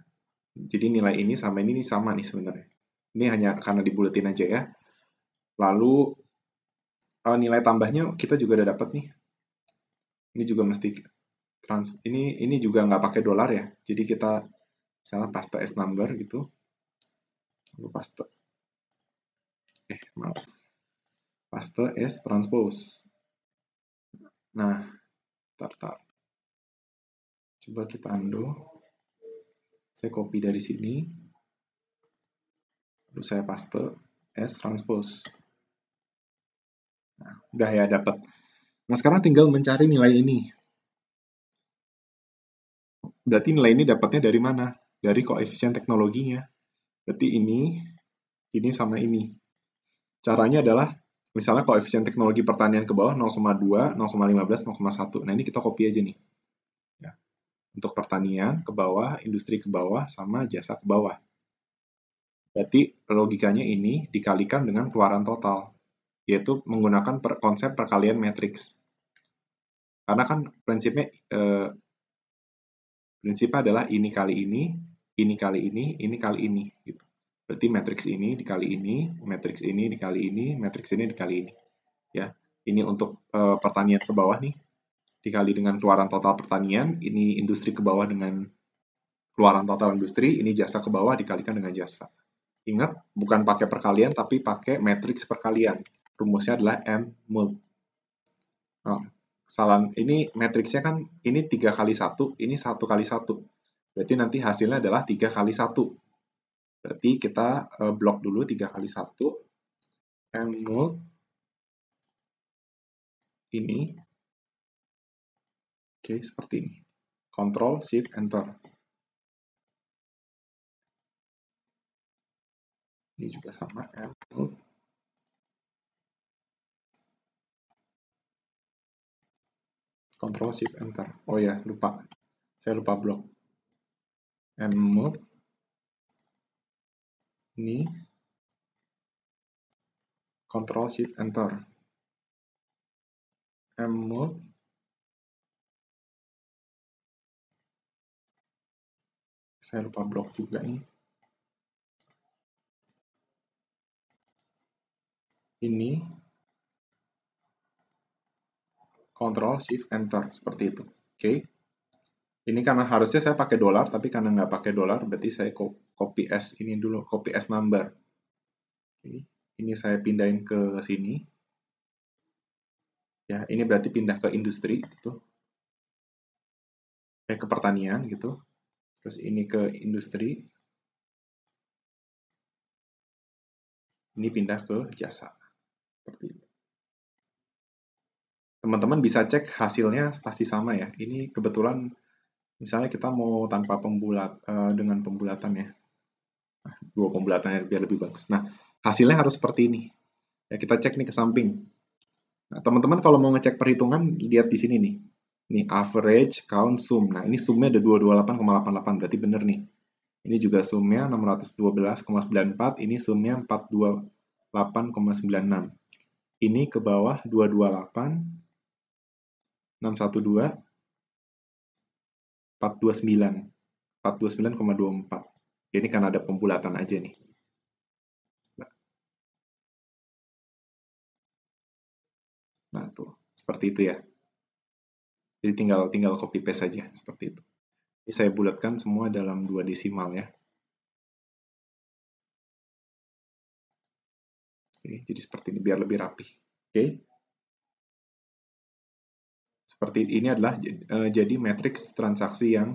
Jadi nilai ini sama ini, ini sama nih sebenarnya. Ini hanya karena dibuletin aja ya. Lalu eh, nilai tambahnya kita juga udah dapat nih. Ini juga mesti trans ini ini juga nggak pakai dolar ya. Jadi kita misalnya paste S number gitu. Lalu pasta eh maaf paste S transpose nah tar, tar. coba kita undo saya copy dari sini lalu saya paste S transpose nah, udah ya dapat nah sekarang tinggal mencari nilai ini berarti nilai ini dapatnya dari mana dari koefisien teknologinya berarti ini ini sama ini Caranya adalah misalnya koefisien teknologi pertanian ke bawah 0,2, 0,15, 0,1. Nah, ini kita copy aja nih. Ya. Untuk pertanian ke bawah, industri ke bawah, sama jasa ke bawah. Berarti logikanya ini dikalikan dengan keluaran total, yaitu menggunakan per, konsep perkalian matriks. Karena kan prinsipnya eh, prinsipnya adalah ini kali ini, ini kali ini, ini kali ini gitu. Berarti matriks ini dikali ini, matriks ini dikali ini, matriks ini dikali ini. Ya, ini untuk e, pertanian ke bawah nih. Dikali dengan keluaran total pertanian, ini industri ke bawah dengan keluaran total industri, ini jasa ke bawah dikalikan dengan jasa. Ingat, bukan pakai perkalian, tapi pakai matriks perkalian. Rumusnya adalah M mul. Nah, kesalahan ini matriksnya kan ini 3 kali 1, ini 1 kali 1. Berarti nanti hasilnya adalah 3 kali 1 Berarti kita uh, eh, blok dulu 3 kali 1. And mode ini. Oke, seperti ini. Control, Shift, Enter. Ini juga sama, M. Control, Shift, Enter. Oh ya, lupa. Saya lupa blok. M mode ini Control Shift Enter M mode saya lupa blok juga nih ini Control Shift Enter seperti itu oke okay. ini karena harusnya saya pakai dolar tapi karena nggak pakai dolar berarti saya copy as ini dulu, copy as number. Oke, ini saya pindahin ke sini. Ya, ini berarti pindah ke industri gitu. Eh, ke pertanian gitu. Terus ini ke industri. Ini pindah ke jasa. Seperti itu. Teman-teman bisa cek hasilnya pasti sama ya. Ini kebetulan misalnya kita mau tanpa pembulat eh, dengan pembulatan ya dua pembulatannya biar lebih bagus. Nah, hasilnya harus seperti ini. Ya, kita cek nih ke samping. Nah, teman-teman kalau mau ngecek perhitungan, lihat di sini nih. Nih, average, count, sum. Nah, ini sumnya ada 228,88, berarti benar nih. Ini juga sumnya 612,94, ini sumnya 428,96. Ini ke bawah 228, 612, 429, 429,24. Ini kan ada pembulatan aja nih. Nah. nah, tuh. Seperti itu ya. Jadi tinggal tinggal copy paste saja seperti itu. Ini saya bulatkan semua dalam dua desimal ya. Oke, jadi seperti ini biar lebih rapi. Oke. Seperti ini adalah eh, jadi matriks transaksi yang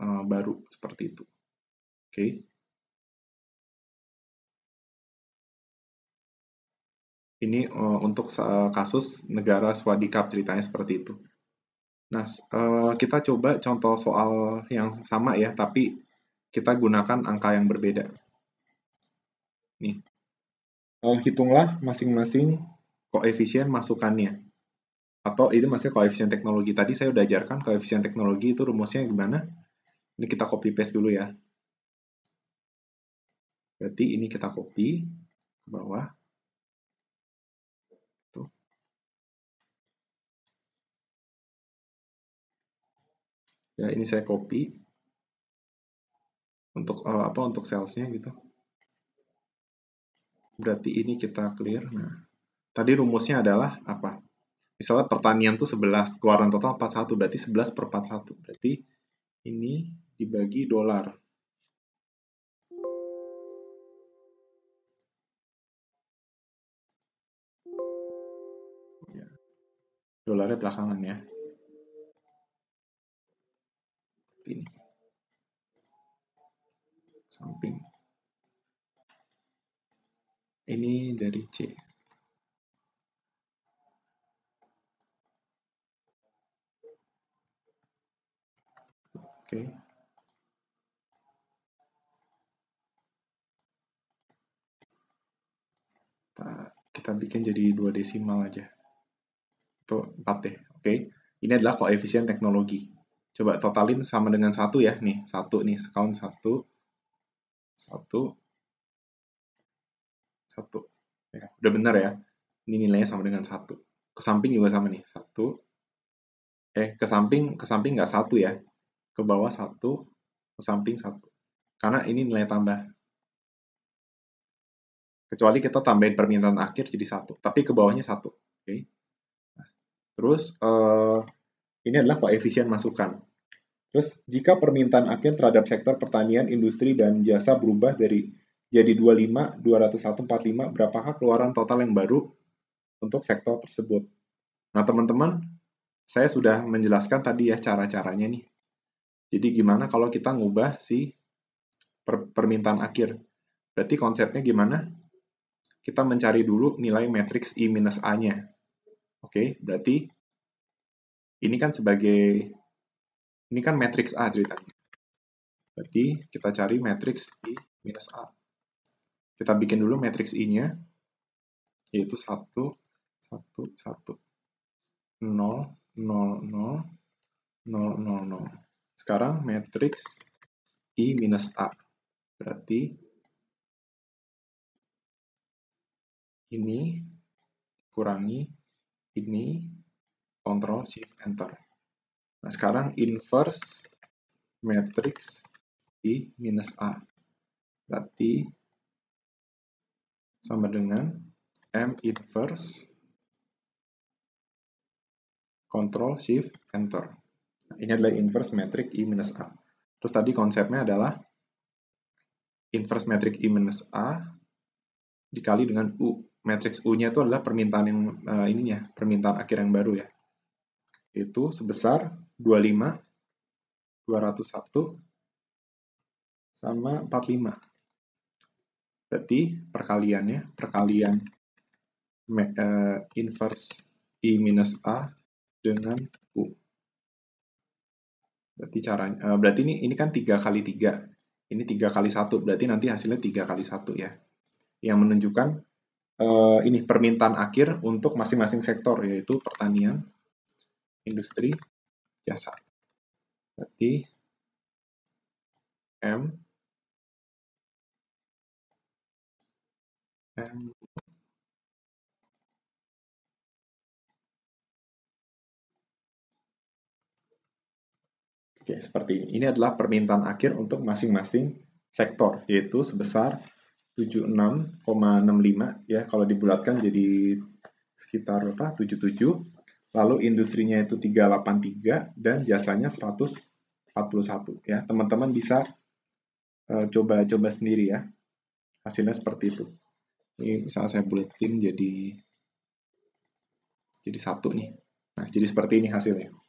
eh, baru seperti itu. Okay. Ini uh, untuk uh, kasus negara swadikap ceritanya seperti itu. Nah, uh, kita coba contoh soal yang sama ya, tapi kita gunakan angka yang berbeda. Nih, uh, hitunglah masing-masing koefisien masukannya. Atau ini masih koefisien teknologi. Tadi saya udah ajarkan koefisien teknologi itu rumusnya gimana. Ini kita copy paste dulu ya. Berarti ini kita copy ke bawah. Tuh. Ya, ini saya copy untuk uh, apa untuk salesnya gitu. Berarti ini kita clear. Nah, tadi rumusnya adalah apa? Misalnya pertanian tuh 11, keluaran total 41, berarti 11 per 41. Berarti ini dibagi dolar. dolarnya belakangan ya ini samping ini dari C Oke. Okay. Kita, kita bikin jadi dua desimal aja. 4 deh, oke. Okay. Ini adalah koefisien teknologi. Coba totalin sama dengan satu ya, nih satu nih, sekawan satu, satu, satu. Ya, udah benar ya. Ini nilainya sama dengan satu. Ke samping juga sama nih, satu. Eh, ke samping, ke samping nggak satu ya. Ke bawah satu, ke samping satu. Karena ini nilai tambah. Kecuali kita tambahin permintaan akhir jadi satu, tapi ke bawahnya satu. Oke. Okay. Terus uh, ini adalah koefisien masukan. Terus jika permintaan akhir terhadap sektor pertanian, industri dan jasa berubah dari jadi 25, 201, 45, berapakah keluaran total yang baru untuk sektor tersebut? Nah, teman-teman, saya sudah menjelaskan tadi ya cara-caranya nih. Jadi gimana kalau kita ngubah si per permintaan akhir? Berarti konsepnya gimana? Kita mencari dulu nilai matriks I minus A-nya. Oke, okay, berarti ini kan sebagai ini kan matriks A ceritanya. Berarti kita cari matriks I minus A. Kita bikin dulu matriks I-nya, yaitu 1, 1, 1, 0, 0, 0, 0, 0, 0. Sekarang matriks I minus A. Berarti ini kurangi ini Ctrl Shift Enter. Nah, sekarang inverse matrix I minus A. Berarti sama dengan M inverse control Shift Enter. Nah, ini adalah inverse matrix I minus A. Terus tadi konsepnya adalah inverse matrix I minus A dikali dengan U matriks U-nya itu adalah permintaan yang uh, ininya, permintaan akhir yang baru ya. Itu sebesar 25 201 sama 45. Berarti perkaliannya, perkalian uh, inverse I minus A dengan U. Berarti caranya, uh, berarti ini, ini kan 3 kali 3. Ini 3 kali 1, berarti nanti hasilnya 3 kali 1 ya. Yang menunjukkan uh, ini permintaan akhir untuk masing-masing sektor yaitu pertanian, industri, jasa. Berarti M M Oke, seperti ini. Ini adalah permintaan akhir untuk masing-masing sektor, yaitu sebesar 76,65 ya kalau dibulatkan jadi sekitar berapa 77 lalu industrinya itu 383 dan jasanya 141 ya teman-teman bisa eh, coba-coba uh, sendiri ya hasilnya seperti itu ini misalnya saya buletin jadi jadi satu nih nah jadi seperti ini hasilnya